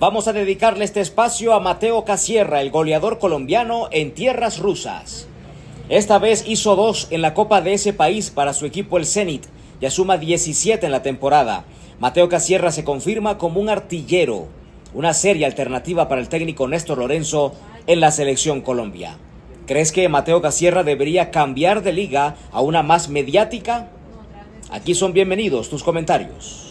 Vamos a dedicarle este espacio a Mateo Casierra, el goleador colombiano en tierras rusas. Esta vez hizo dos en la Copa de ese país para su equipo el Zenit, y suma 17 en la temporada. Mateo Casierra se confirma como un artillero, una serie alternativa para el técnico Néstor Lorenzo en la selección Colombia. ¿Crees que Mateo Casierra debería cambiar de liga a una más mediática? Aquí son bienvenidos tus comentarios.